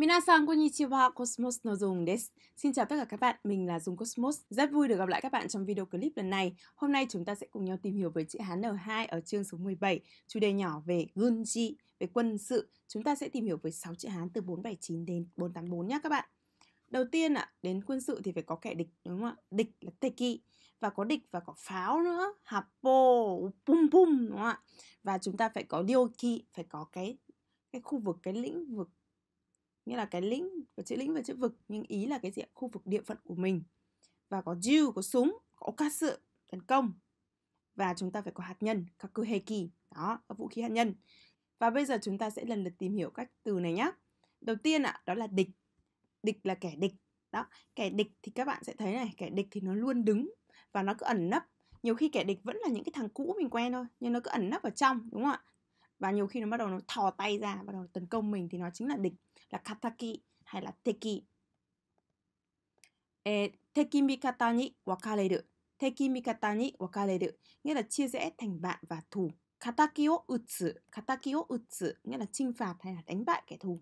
Minasan konnichiwa, Cosmos No Dung des. Xin chào tất cả các bạn, mình là Dung Cosmos. Rất vui được gặp lại các bạn trong video clip lần này. Hôm nay chúng ta sẽ cùng nhau tìm hiểu với chữ Hán N2 ở chương số 17, chủ đề nhỏ về Gunji, về quân sự. Chúng ta sẽ tìm hiểu với 6 chữ Hán từ 479 đến 484 nhé các bạn. Đầu tiên ạ, à, đến quân sự thì phải có kẻ địch đúng không ạ? Địch là teki và có địch và có pháo nữa, hapo, pum pum đúng không ạ? Và chúng ta phải có dioki, phải có cái cái khu vực cái lĩnh vực nghĩa là cái lĩnh và chữ lĩnh và chữ vực nhưng ý là cái diện khu vực địa phận của mình và có jiu có súng có ca sự tấn công và chúng ta phải có hạt nhân các cơ kỳ đó các vũ khí hạt nhân và bây giờ chúng ta sẽ lần lượt tìm hiểu các từ này nhé đầu tiên ạ à, đó là địch địch là kẻ địch đó kẻ địch thì các bạn sẽ thấy này kẻ địch thì nó luôn đứng và nó cứ ẩn nấp nhiều khi kẻ địch vẫn là những cái thằng cũ mình quen thôi nhưng nó cứ ẩn nấp ở trong đúng không ạ và nhiều khi nó bắt đầu nó thò tay ra bắt đầu tấn công mình thì nó chính là địch là kataki hay là teki e, teki mikata ni wakareru teki mikata ni wakareru nghĩa là chia rẽ thành bạn và thù kataki o utsu kataki o utsu nghĩa là chinh phạt hay là đánh bại kẻ thù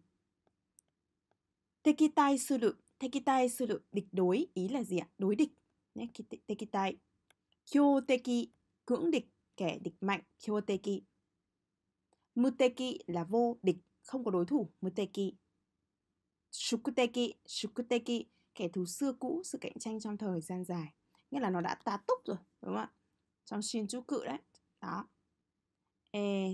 tekitai suru tekitai suru địch đối ý là gì ạ đối địch nhé tekitai kyoteki cưỡng địch kẻ địch mạnh kyoteki Muteki là vô địch, không có đối thủ. Muteki. Shukuteki, Shukuteki, kẻ thù xưa cũ, sự cạnh tranh trong thời gian dài. Nghĩa là nó đã tá túc rồi, đúng không ạ? Trong Shinjuku đấy. Đó. E,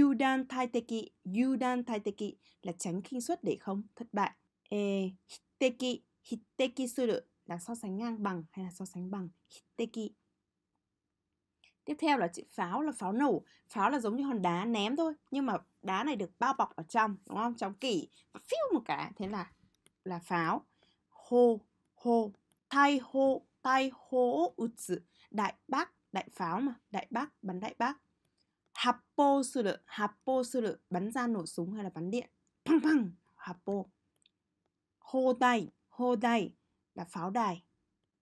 yudan taiteki, yudan taiteki là tránh khinh suất để không thất bại. E, hiteki, hiteki suru là so sánh ngang bằng hay là so sánh bằng. Hiteki Tiếp theo là chữ pháo là pháo nổ. Pháo là giống như hòn đá ném thôi, nhưng mà đá này được bao bọc ở trong, đúng không? Trong kỷ và phiêu một cái, thế là là pháo. Hô, hô, tai hô, tai hô utsu. Đại bác, đại pháo mà, đại bác bắn đại bác. Happo suru, happo suru bắn ra nổ súng hay là bắn điện. Pang pang, happo. Hô tay, hô tay là pháo đài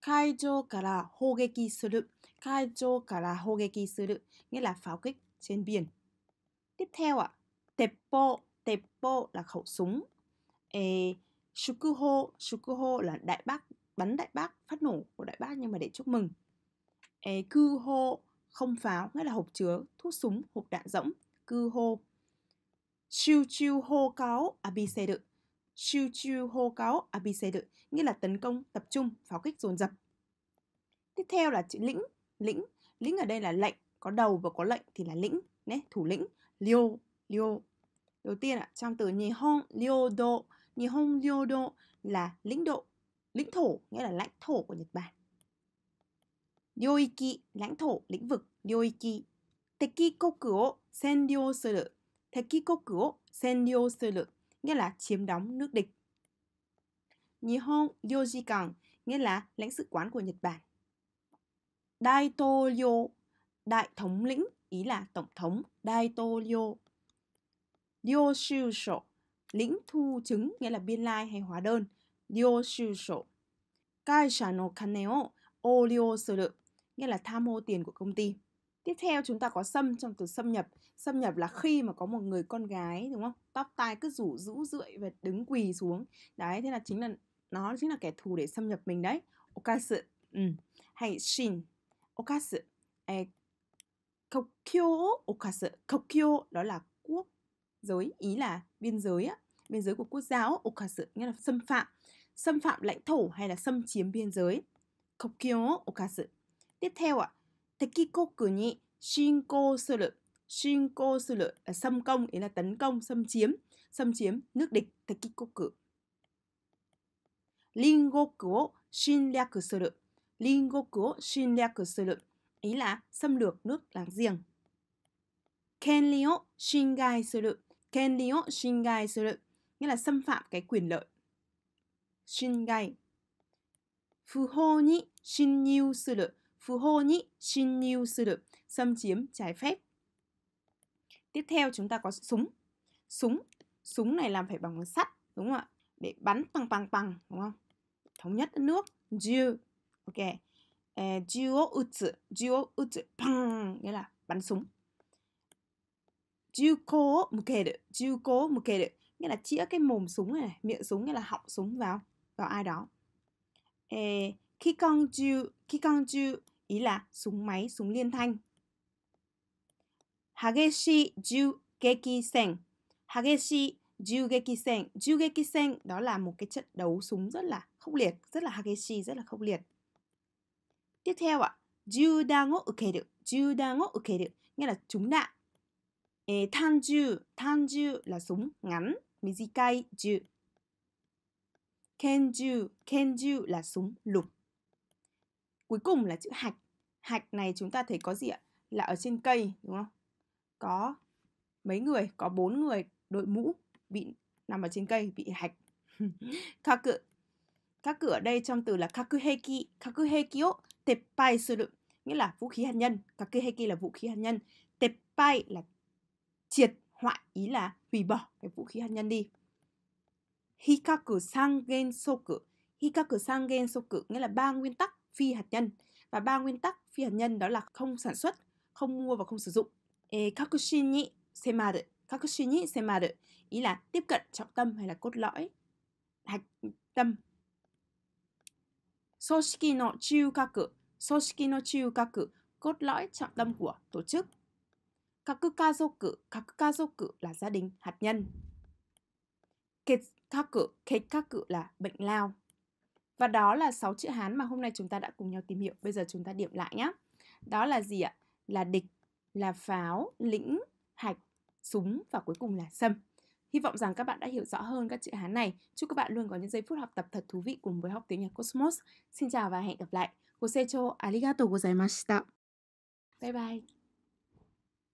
Khai trô cả là hô ghê kỳ sứ lực. Khai trô cả là hô ghê kỳ sứ lực. Nghĩa là pháo kích trên biển. Tiếp theo ạ. À, teppo. Teppo là khẩu súng. Ê, shukuho. Shukuho là đại bác. Bắn đại bác. Phát nổ của đại bác nhưng mà để chúc mừng. Ê, kuho. Không pháo. Nghĩa là hộp chứa. Thuốc súng. Hộp đạn rỗng. Kuho. Shiu chiu hô cáo. Abi se được. Shuchu Hokao Abisedu, nghĩa là tấn công, tập trung, pháo kích dồn dập. Tiếp theo là chữ lĩnh, lĩnh, lĩnh ở đây là lệnh, có đầu và có lệnh thì là lĩnh, nhé, thủ lĩnh, liô, liô. Đầu tiên ạ, trong từ Nihon Ryodo, Nihon Ryodo là lĩnh độ, lĩnh thổ, nghĩa là lãnh thổ của Nhật Bản. Yoiki, lãnh thổ, lĩnh vực, yoiki. koku o sendyo suru, koku o sendyo suru nghĩa là chiếm đóng nước địch. Nihon Yojikan nghĩa là lãnh sự quán của Nhật Bản. Dai Daitoyo, đại thống lĩnh, ý là tổng thống, Dai Daitoyo. Yoshusho, lĩnh thu chứng, nghĩa là biên lai hay hóa đơn, Yoshusho. Kaisha no kane o oryo suru, nghĩa là tham ô tiền của công ty. Tiếp theo chúng ta có xâm trong từ xâm nhập. Xâm nhập là khi mà có một người con gái đúng không? Tóc tai cứ rủ rũ rượi và đứng quỳ xuống. Đấy, thế là chính là nó chính là kẻ thù để xâm nhập mình đấy. Okasu. Ừ. Hay shin. Okasu. E, kokyo okasu. Kokyo đó là quốc giới, ý là biên giới á. Biên giới của quốc gia okasu nghĩa là xâm phạm. Xâm phạm lãnh thổ hay là xâm chiếm biên giới. Kokyo okasu. Tiếp theo ạ, à, 敵国に侵攻する Shin cô sư lự là xâm công, ý là tấn công, xâm chiếm, xâm chiếm nước địch cử quốc xin Tekikoku. Ringoku wo shinryaku suru. xin wo shinryaku suru. Ý là xâm lược nước láng giềng. xin Kenri wo shingai suru. xin gai shingai suru. Nghĩa là xâm phạm cái quyền lợi. xin gai Shingai. Fuhou ni shinryu suru phù hô xin sư được xâm chiếm trái phép tiếp theo chúng ta có súng súng súng này làm phải bằng sắt đúng không ạ để bắn bằng bằng bằng đúng không thống nhất đất nước ju ok ờ, jiu o utsu jiu o utsu pang nghĩa là bắn súng jiu ko mukeru jiu ko mukeru nghĩa là chĩa cái mồm súng này, này miệng súng nghĩa là họng súng vào vào ai đó ờ, khi con ju khi con ju ý là súng máy, súng liên thanh. Hageshi Jugeki Sen Hageshi Jugeki Sen Jugeki Sen đó là một cái trận đấu súng rất là khốc liệt, rất là Hageshi, rất là khốc liệt. Tiếp theo ạ, Judango Ukeru Judango Ukeru nghĩa là trúng đạn. E, tanju, tanju là súng ngắn, mizikai ju. Kenju, kenju là súng lục. Cuối cùng là chữ hạch. Hạch này chúng ta thấy có gì ạ? Là ở trên cây đúng không? Có mấy người, có bốn người đội mũ bị nằm ở trên cây bị hạch. kaku. Kaku ở đây trong từ là kakuheki, kakuheki o teppai suru, nghĩa là vũ khí hạt nhân. Kakuheki là vũ khí hạt nhân, teppai là triệt hoại, ý là hủy bỏ cái vũ khí hạt nhân đi. Hikaku sangen soku, hikaku sangen soku nghĩa là ba nguyên tắc phi hạt nhân và ba nguyên tắc phi hạt nhân đó là không sản xuất, không mua và không sử dụng. E kakushini semaru, kakushini semaru ý là tiếp cận trọng tâm hay là cốt lõi, hạch tâm. Soshiki no chukaku, soshiki no chukaku, cốt lõi trọng tâm của tổ chức. Kakukazoku, kakukazoku là gia đình hạt nhân. Kekaku, kekaku là bệnh lao. Và đó là 6 chữ Hán mà hôm nay chúng ta đã cùng nhau tìm hiểu. Bây giờ chúng ta điểm lại nhé. Đó là gì ạ? Là địch, là pháo, lĩnh, hạch, súng và cuối cùng là sâm. Hy vọng rằng các bạn đã hiểu rõ hơn các chữ Hán này. Chúc các bạn luôn có những giây phút học tập thật thú vị cùng với học tiếng nhật Cosmos. Xin chào và hẹn gặp lại bye bye.